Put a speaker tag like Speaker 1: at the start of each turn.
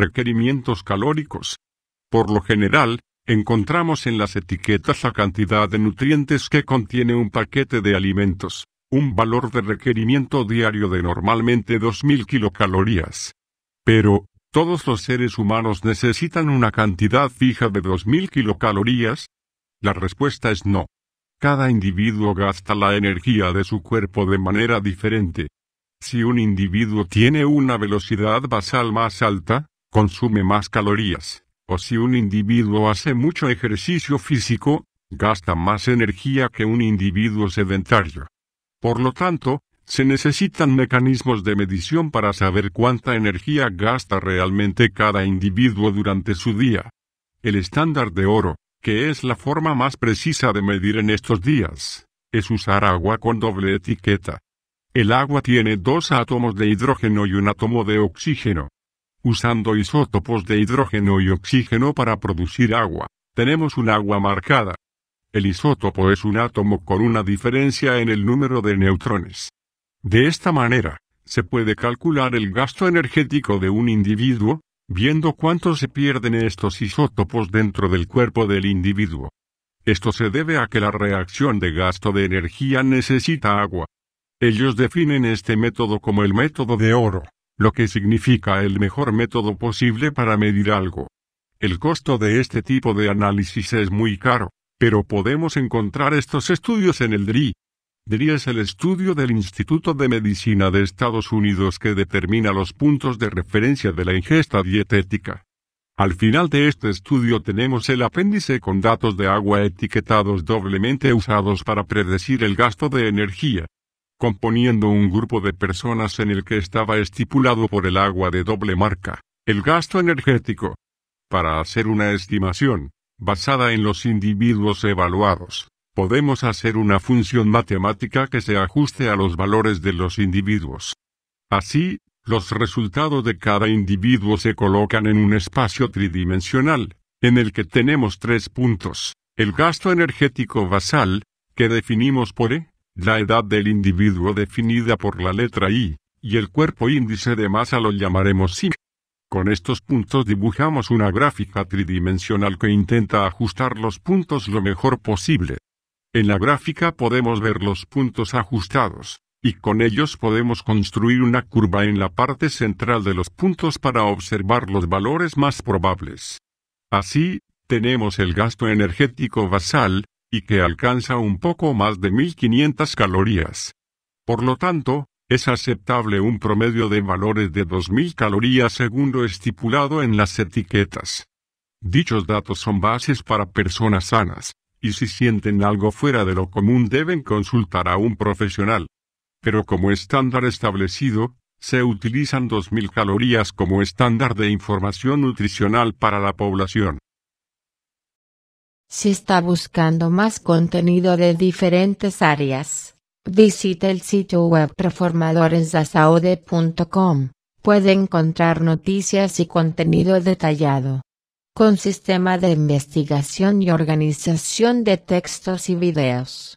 Speaker 1: requerimientos calóricos. Por lo general, encontramos en las etiquetas la cantidad de nutrientes que contiene un paquete de alimentos, un valor de requerimiento diario de normalmente 2.000 kilocalorías. Pero, ¿todos los seres humanos necesitan una cantidad fija de 2.000 kilocalorías? La respuesta es no. Cada individuo gasta la energía de su cuerpo de manera diferente. Si un individuo tiene una velocidad basal más alta, consume más calorías, o si un individuo hace mucho ejercicio físico, gasta más energía que un individuo sedentario. Por lo tanto, se necesitan mecanismos de medición para saber cuánta energía gasta realmente cada individuo durante su día. El estándar de oro, que es la forma más precisa de medir en estos días, es usar agua con doble etiqueta. El agua tiene dos átomos de hidrógeno y un átomo de oxígeno usando isótopos de hidrógeno y oxígeno para producir agua, tenemos un agua marcada. El isótopo es un átomo con una diferencia en el número de neutrones. De esta manera, se puede calcular el gasto energético de un individuo, viendo cuánto se pierden estos isótopos dentro del cuerpo del individuo. Esto se debe a que la reacción de gasto de energía necesita agua. Ellos definen este método como el método de oro lo que significa el mejor método posible para medir algo. El costo de este tipo de análisis es muy caro, pero podemos encontrar estos estudios en el DRI. DRI es el estudio del Instituto de Medicina de Estados Unidos que determina los puntos de referencia de la ingesta dietética. Al final de este estudio tenemos el apéndice con datos de agua etiquetados doblemente usados para predecir el gasto de energía componiendo un grupo de personas en el que estaba estipulado por el agua de doble marca, el gasto energético. Para hacer una estimación, basada en los individuos evaluados, podemos hacer una función matemática que se ajuste a los valores de los individuos. Así, los resultados de cada individuo se colocan en un espacio tridimensional, en el que tenemos tres puntos, el gasto energético basal, que definimos por E, la edad del individuo definida por la letra I, y el cuerpo índice de masa lo llamaremos SI. Con estos puntos dibujamos una gráfica tridimensional que intenta ajustar los puntos lo mejor posible. En la gráfica podemos ver los puntos ajustados, y con ellos podemos construir una curva en la parte central de los puntos para observar los valores más probables. Así, tenemos el gasto energético basal, y que alcanza un poco más de 1500 calorías. Por lo tanto, es aceptable un promedio de valores de 2000 calorías según lo estipulado en las etiquetas. Dichos datos son bases para personas sanas, y si sienten algo fuera de lo común deben consultar a un profesional. Pero como estándar establecido, se utilizan 2.000 calorías como estándar de información nutricional para la población. Si está buscando más contenido de diferentes áreas, visite el sitio web reformadoresdasaude.com. Puede encontrar noticias y contenido detallado. Con sistema de investigación y organización de textos y videos.